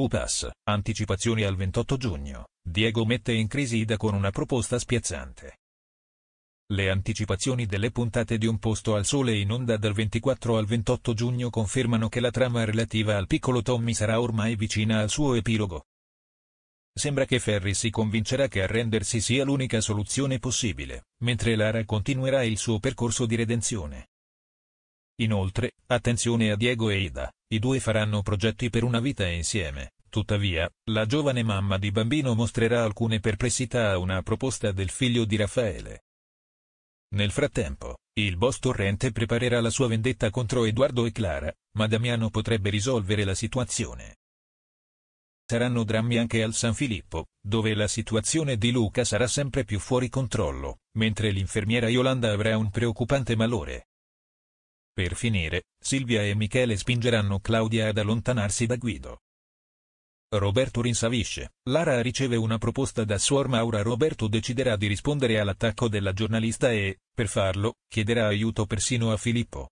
UPAS, anticipazioni al 28 giugno, Diego mette in crisi Ida con una proposta spiazzante. Le anticipazioni delle puntate di Un posto al sole in onda dal 24 al 28 giugno confermano che la trama relativa al piccolo Tommy sarà ormai vicina al suo epilogo. Sembra che Ferry si convincerà che arrendersi sia l'unica soluzione possibile, mentre Lara continuerà il suo percorso di redenzione. Inoltre, attenzione a Diego e Ida, i due faranno progetti per una vita insieme. Tuttavia, la giovane mamma di bambino mostrerà alcune perplessità a una proposta del figlio di Raffaele. Nel frattempo, il boss Torrente preparerà la sua vendetta contro Edoardo e Clara, ma Damiano potrebbe risolvere la situazione. Saranno drammi anche al San Filippo, dove la situazione di Luca sarà sempre più fuori controllo, mentre l'infermiera Yolanda avrà un preoccupante malore. Per finire, Silvia e Michele spingeranno Claudia ad allontanarsi da Guido. Roberto rinsavisce, Lara riceve una proposta da Suor Maura Roberto deciderà di rispondere all'attacco della giornalista e, per farlo, chiederà aiuto persino a Filippo.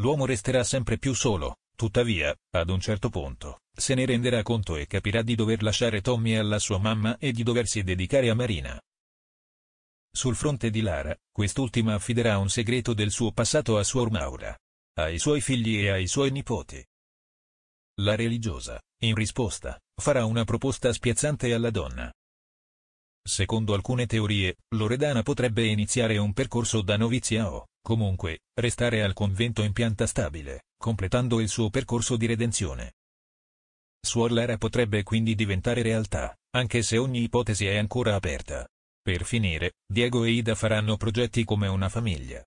L'uomo resterà sempre più solo, tuttavia, ad un certo punto, se ne renderà conto e capirà di dover lasciare Tommy alla sua mamma e di doversi dedicare a Marina. Sul fronte di Lara, quest'ultima affiderà un segreto del suo passato a Suor Maura, ai suoi figli e ai suoi nipoti. La religiosa, in risposta, farà una proposta spiazzante alla donna. Secondo alcune teorie, Loredana potrebbe iniziare un percorso da novizia o, comunque, restare al convento in pianta stabile, completando il suo percorso di redenzione. Suor Lara potrebbe quindi diventare realtà, anche se ogni ipotesi è ancora aperta. Per finire, Diego e Ida faranno progetti come una famiglia.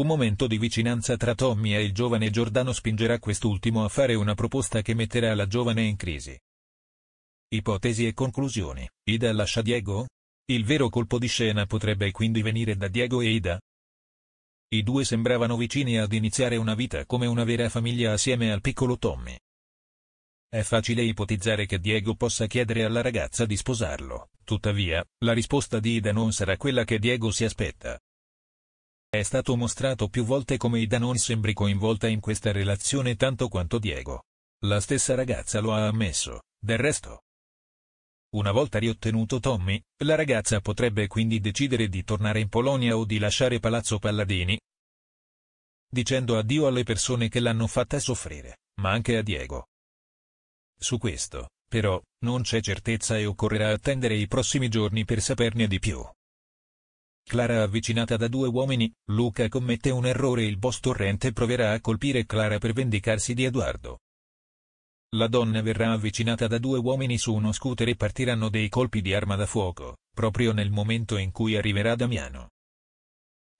Un momento di vicinanza tra Tommy e il giovane Giordano spingerà quest'ultimo a fare una proposta che metterà la giovane in crisi. Ipotesi e conclusioni. Ida lascia Diego? Il vero colpo di scena potrebbe quindi venire da Diego e Ida? I due sembravano vicini ad iniziare una vita come una vera famiglia assieme al piccolo Tommy. È facile ipotizzare che Diego possa chiedere alla ragazza di sposarlo, Tuttavia, la risposta di Ida non sarà quella che Diego si aspetta. È stato mostrato più volte come Ida non sembri coinvolta in questa relazione tanto quanto Diego. La stessa ragazza lo ha ammesso, del resto. Una volta riottenuto Tommy, la ragazza potrebbe quindi decidere di tornare in Polonia o di lasciare Palazzo Palladini, dicendo addio alle persone che l'hanno fatta soffrire, ma anche a Diego. Su questo, però, non c'è certezza e occorrerà attendere i prossimi giorni per saperne di più. Clara avvicinata da due uomini, Luca commette un errore e il boss torrente proverà a colpire Clara per vendicarsi di Edoardo. La donna verrà avvicinata da due uomini su uno scooter e partiranno dei colpi di arma da fuoco, proprio nel momento in cui arriverà Damiano.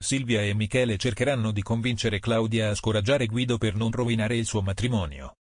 Silvia e Michele cercheranno di convincere Claudia a scoraggiare Guido per non rovinare il suo matrimonio,